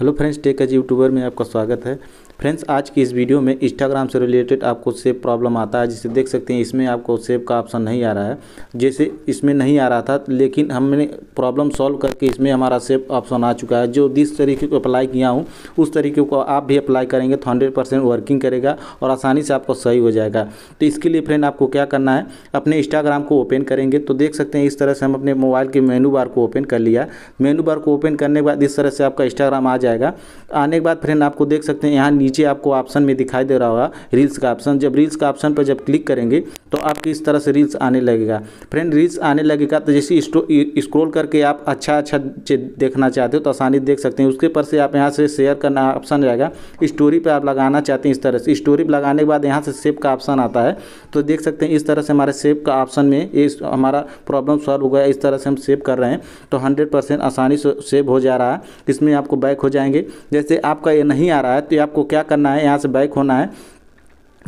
hello friends tech age YouTuber में आपका स्वागत है फ्रेंड्स आज की इस वीडियो में इंस्टाग्राम से रिलेटेड आपको सेव प्रॉब्लम आता है जिसे देख सकते हैं इसमें आपको सेव का ऑप्शन नहीं आ रहा है जैसे इसमें नहीं आ रहा था लेकिन हमने प्रॉब्लम सॉल्व करके इसमें हमारा सेव ऑप्शन आ चुका है जो जिस तरीके को अप्लाई किया हूँ उस तरीके को आप भी अप्लाई करेंगे तो हंड्रेड परसेंट वर्किंग करेगा और आसानी से आपको सही हो जाएगा तो इसके लिए फ्रेंड आपको क्या करना है अपने इंस्टाग्राम को ओपन करेंगे तो देख सकते हैं इस तरह से हम अपने मोबाइल के मेनू बार को ओपन कर लिया मेनू बार को ओपन करने के बाद इस तरह से आपका इंस्टाग्राम आ जाएगा आने के बाद फ्रेंड आपको देख सकते हैं यहाँ नीचे आपको ऑप्शन में दिखाई दे रहा होगा रील्स का ऑप्शन जब रील्स का ऑप्शन पर जब क्लिक करेंगे तो आपके इस तरह से रील्स आने लगेगा फ्रेंड रील्स आने लगेगा तो जैसे स्क्रोल करके आप अच्छा अच्छा देखना चाहते हो तो आसानी देख सकते हैं उसके पर से आप यहाँ से शेयर करना ऑप्शन रहेगा स्टोरी पर आप लगाना चाहते हैं इस तरह से स्टोरी पर लगाने के बाद यहाँ से सेव का ऑप्शन आता है तो देख सकते हैं इस तरह से हमारे सेव का ऑप्शन में ये हमारा प्रॉब्लम सॉल्व हो गया इस तरह से हम सेव कर रहे हैं तो हंड्रेड परसेंट आसानी से सेव हो जा रहा है इसमें आपको बैक हो जाएंगे जैसे आपका ये नहीं आ रहा है तो आपको क्या क्या करना है यहाँ से बैक होना है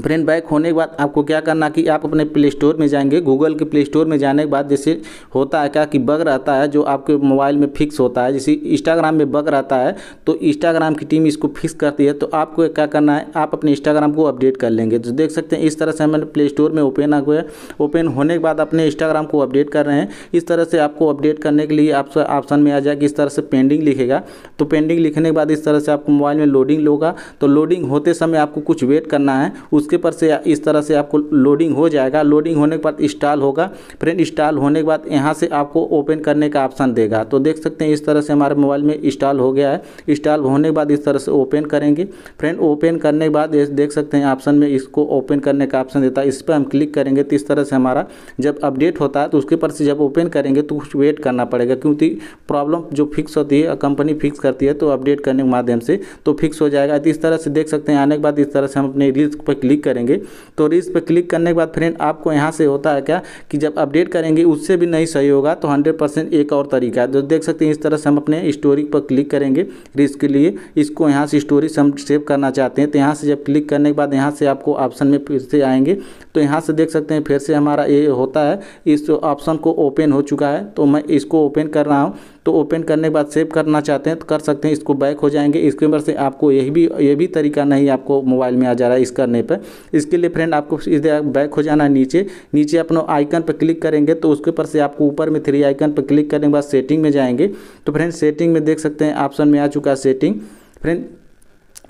फ्रेंड बैक होने के बाद आपको क्या करना कि आप अपने प्ले स्टोर में जाएंगे गूगल के प्ले स्टोर में जाने के बाद जैसे होता है क्या कि बग रहता है जो आपके मोबाइल में फिक्स होता है जैसे इंस्टाग्राम में बग रहता है तो इंस्टाग्राम की टीम इसको फिक्स करती है तो आपको क्या करना है आप अपने इंस्टाग्राम को अपडेट कर लेंगे तो देख सकते हैं इस तरह से हमारे प्ले स्टोर में ओपन आ गया ओपन होने के बाद अपने इंस्टाग्राम को अपडेट कर रहे हैं इस तरह से आपको अपडेट करने के लिए आपसे ऑप्शन में आ जाएगा इस तरह से पेंडिंग लिखेगा तो पेंडिंग लिखने के बाद इस तरह से आपको मोबाइल में लोडिंग होगा तो लोडिंग होते समय आपको कुछ वेट करना है उस उसके पर से इस तरह से आपको लोडिंग हो जाएगा लोडिंग होने के बाद इंस्टॉल होगा फ्रेंड इंस्टॉल होने के बाद यहाँ से आपको ओपन करने का ऑप्शन देगा तो देख सकते हैं इस तरह से हमारे मोबाइल में इंस्टॉल हो गया है इंस्टॉल होने के बाद इस तरह से ओपन करेंगे फ्रेंड ओपन करने के बाद देख सकते हैं ऑप्शन में इसको ओपन करने का ऑप्शन देता है इस पर हम क्लिक करेंगे तो इस तरह से हमारा जब अपडेट होता है तो उसके पर से जब ओपन करेंगे तो कुछ वेट करना पड़ेगा क्योंकि प्रॉब्लम जो फिक्स होती है कंपनी फिक्स करती है तो अपडेट करने के माध्यम से तो फिक्स हो जाएगा तो इस तरह से देख सकते हैं आने के बाद इस तरह से हम अपने रील्स पर क्लिक क्लिक करेंगे तो रील्स पर क्लिक करने के बाद फ्रेंड आपको यहाँ से होता है क्या कि जब अपडेट करेंगे उससे भी नहीं सही होगा तो हंड्रेड परसेंट एक और तरीका है जो तो देख सकते हैं इस तरह से हम अपने स्टोरी पर क्लिक करेंगे रील्स के लिए इसको यहाँ से स्टोरी से हम सेव करना चाहते हैं तो यहाँ से जब क्लिक करने के बाद यहाँ से आपको ऑप्शन में फिर से आएंगे तो यहाँ से देख सकते हैं फिर से हमारा ये होता है इस ऑप्शन को ओपन हो चुका है तो मैं इसको ओपन कर रहा हूँ तो ओपन करने के बाद सेव करना चाहते हैं तो कर सकते हैं इसको बैक हो जाएंगे इसके ऊपर से आपको यही भी ये भी तरीका नहीं आपको मोबाइल में आ जा रहा है इस करने पर इसके लिए फ्रेंड आपको सीधे बैक हो जाना नीचे नीचे अपना आइकन पर क्लिक करेंगे तो उसके ऊपर से आपको ऊपर में थ्री आइकन पर क्लिक करने के बाद सेटिंग में जाएंगे तो फ्रेंड सेटिंग में देख सकते हैं ऑप्शन में आ चुका है सेटिंग फ्रेंड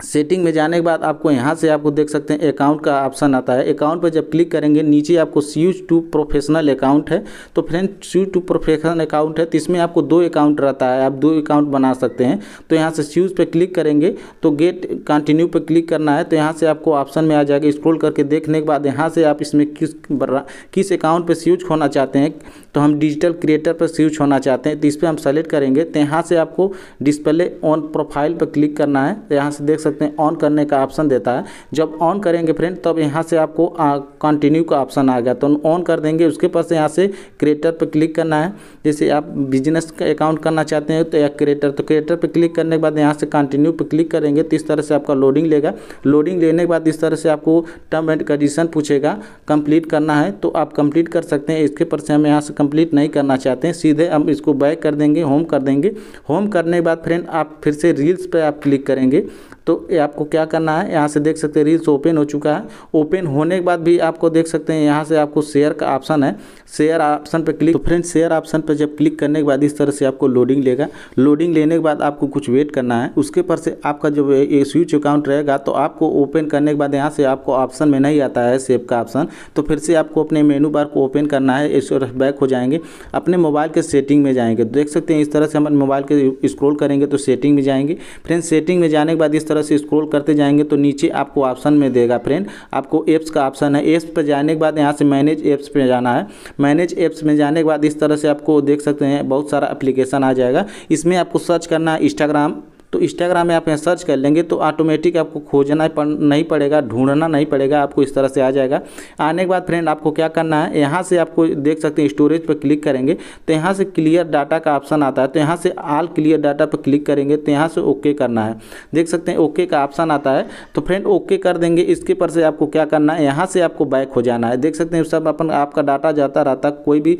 सेटिंग में जाने के बाद आपको यहाँ से आपको देख सकते हैं अकाउंट का ऑप्शन आता है अकाउंट पर जब क्लिक करेंगे नीचे आपको स्यूज टू प्रोफेशनल अकाउंट है तो फ्रेंड स्यूज टू प्रोफेशनल अकाउंट है तो इसमें आपको दो अकाउंट रहता है आप दो अकाउंट बना सकते हैं तो यहाँ से स्यूज पर क्लिक करेंगे तो गेट कंटिन्यू पर क्लिक करना है तो यहाँ से आपको ऑप्शन में आ जाएगा स्क्रोल करके देखने के बाद यहाँ से आप इसमें किस किस अकाउंट पर स्यूज खोना चाहते हैं तो हम डिजिटल क्रिएटर पर स्विच होना चाहते हैं तो इस पर हम सेलेक्ट करेंगे तो यहाँ से आपको डिस्प्ले ऑन प्रोफाइल पर क्लिक करना है तो यहाँ से देख सकते हैं ऑन करने का ऑप्शन देता है जब ऑन करेंगे फ्रेंड तब यहाँ से आपको कंटिन्यू का ऑप्शन आ गया तो ऑन कर देंगे उसके पास यहाँ से क्रिएटर पर क्लिक करना है जैसे आप बिजनेस का अकाउंट करना चाहते हैं तो या क्रिएटर तो क्रिएटर पर क्लिक करने के बाद यहाँ से कंटिन्यू पर क्लिक करेंगे तो इस तरह से आपका लोडिंग लेगा लोडिंग लेने के बाद इस तरह से आपको टर्म एंड कंडीशन पूछेगा कंप्लीट करना है तो आप कंप्लीट कर सकते हैं इसके पर से हम यहाँ से कंप्लीट नहीं करना चाहते हैं सीधे हम इसको बैक कर देंगे होम कर देंगे होम करने के बाद फ्रेंड आप फिर से रील्स पर आप क्लिक करेंगे तो ये आपको क्या करना है यहाँ से देख सकते हैं रील्स ओपन हो चुका है ओपन होने के बाद भी आपको देख सकते हैं यहाँ से आपको शेयर का ऑप्शन है शेयर ऑप्शन पर क्लिक तो फ्रेंड शेयर ऑप्शन पर जब क्लिक करने के बाद इस तरह से आपको लोडिंग लेगा लोडिंग लेने के बाद आपको कुछ वेट करना है उसके पर से आपका जब ये स्विच अकाउंट रहेगा तो आपको ओपन करने के बाद यहाँ से आपको ऑप्शन में नहीं आता है सेव का ऑप्शन तो फिर से आपको अपने मेनू बार को ओपन करना है इस तरह बैक हो जाएंगे अपने मोबाइल के सेटिंग में जाएंगे तो देख सकते हैं इस तरह से हम मोबाइल के स्क्रोल करेंगे तो सेटिंग में जाएंगे फ्रेंड सेटिंग में जाने के बाद इस तरह तरह से स्क्रोल करते जाएंगे तो नीचे आपको ऑप्शन में देगा फ्रेंड आपको एप्स का ऑप्शन है एप्स पर जाने के बाद यहाँ से मैनेज एप्स पर जाना है मैनेज एप्स में जाने के बाद इस तरह से आपको देख सकते हैं बहुत सारा एप्लीकेशन आ जाएगा इसमें आपको सर्च करना है इंस्टाग्राम तो इंस्टाग्राम में आप यहाँ सर्च कर लेंगे तो ऑटोमेटिक आपको खोजना नहीं पड़ेगा ढूंढना नहीं पड़ेगा आपको इस तरह से आ जाएगा आने के बाद फ्रेंड आपको क्या करना है यहाँ से आपको देख सकते हैं स्टोरेज पर क्लिक करेंगे तो यहाँ से क्लियर डाटा का ऑप्शन आता है तो यहाँ से आल क्लियर डाटा पर क्लिक करेंगे तो यहाँ से ओके करना है देख सकते हैं ओके का ऑप्शन आता है तो फ्रेंड ओके कर देंगे इसके पर से आपको क्या करना है यहाँ से आपको बैक हो जाना है देख सकते हैं सब अपन आपका डाटा जाता रहता कोई भी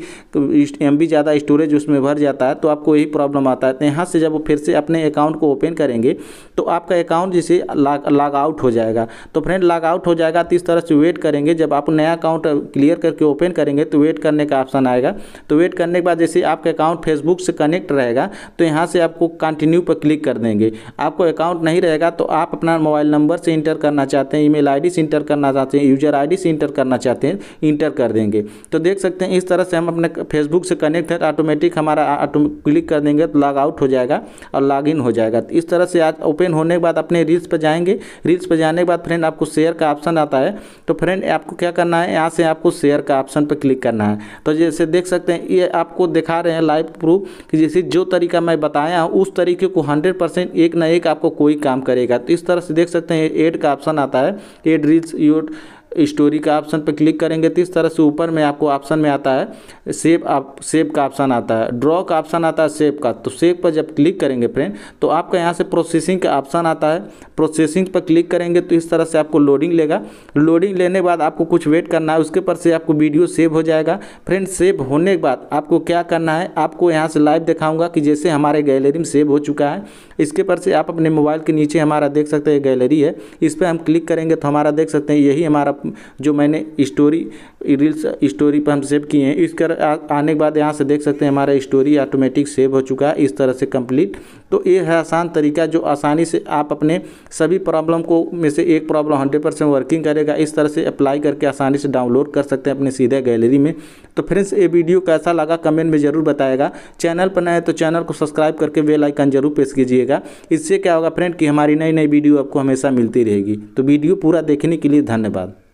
एम ज़्यादा स्टोरेज उसमें भर जाता है तो आपको यही प्रॉब्लम आता है तो यहाँ से जब फिर से अपने अकाउंट को ओपन करेंगे तो आपका अकाउंट जिसे लॉग आउट हो जाएगा तो फ्रेंड लॉग आउट हो जाएगा तो इस तरह से वेट करेंगे जब आप नया अकाउंट क्लियर करके ओपन करेंगे तो वेट करने का ऑप्शन आएगा तो वेट करने के बाद जैसे आपका अकाउंट फेसबुक से कनेक्ट रहेगा तो यहाँ से आपको कंटिन्यू पर क्लिक कर देंगे आपको अकाउंट नहीं रहेगा तो आप अपना मोबाइल नंबर से इंटर करना चाहते हैं ईमेल आईडी से इंटर करना चाहते हैं यूजर आईडी से इंटर करना चाहते हैं इंटर कर देंगे तो देख सकते हैं इस तरह से हम अपने फेसबुक से कनेक्ट है ऑटोमेटिक हमारा क्लिक कर देंगे तो लॉग आउट हो जाएगा और लॉग इन हो जाएगा इस तरह से आज ओपन होने के बाद अपने रील्स पर जाएंगे रील्स पर जाने के बाद फ्रेंड आपको शेयर का ऑप्शन आता है तो फ्रेंड आपको क्या करना है यहाँ से आपको शेयर का ऑप्शन पर क्लिक करना है तो जैसे देख सकते हैं ये आपको दिखा रहे हैं लाइव प्रूफ कि जैसे जो तरीका मैं बताया हूँ उस तरीके को हंड्रेड परसेंट एक ना एक आपको कोई काम करेगा तो इस तरह से देख सकते हैं एड का ऑप्शन आता है एड रील्स यूट स्टोरी का ऑप्शन पर क्लिक करेंगे तो इस तरह से ऊपर में आपको ऑप्शन में आता है सेव आप सेव का ऑप्शन आता है ड्रॉ का ऑप्शन आता है सेव का तो सेव पर जब क्लिक करेंगे फ्रेंड तो आपका यहाँ से प्रोसेसिंग का ऑप्शन आता है प्रोसेसिंग पर क्लिक करेंगे तो इस तरह से आपको लोडिंग लेगा लोडिंग लेने के बाद आपको कुछ वेट करना है उसके पर से आपको वीडियो सेव हो जाएगा फ्रेंड सेव होने के बाद आपको क्या करना है आपको यहाँ से लाइव दिखाऊँगा कि जैसे हमारे गैलरी में सेव हो चुका है इसके पर से आप अपने मोबाइल के नीचे हमारा देख सकते हैं गैलरी है इस पर हम क्लिक करेंगे तो हमारा देख सकते हैं यही हमारा जो मैंने स्टोरी रील्स स्टोरी पर हम सेव किए हैं इस कर आने के बाद यहाँ से देख सकते हैं हमारा स्टोरी ऑटोमेटिक सेव हो चुका है इस तरह से कंप्लीट तो ये है आसान तरीका जो आसानी से आप अपने सभी प्रॉब्लम को में से एक प्रॉब्लम हंड्रेड परसेंट वर्किंग करेगा इस तरह से अप्लाई करके आसानी से डाउनलोड कर सकते हैं अपने सीधे गैलरी में तो फ्रेंड्स ये वीडियो कैसा लगा कमेंट में ज़रूर बताएगा चैनल पर नए है तो चैनल को सब्सक्राइब करके वे आइकन जरूर प्रेस कीजिएगा इससे क्या होगा फ्रेंड कि हमारी नई नई वीडियो आपको हमेशा मिलती रहेगी तो वीडियो पूरा देखने के लिए धन्यवाद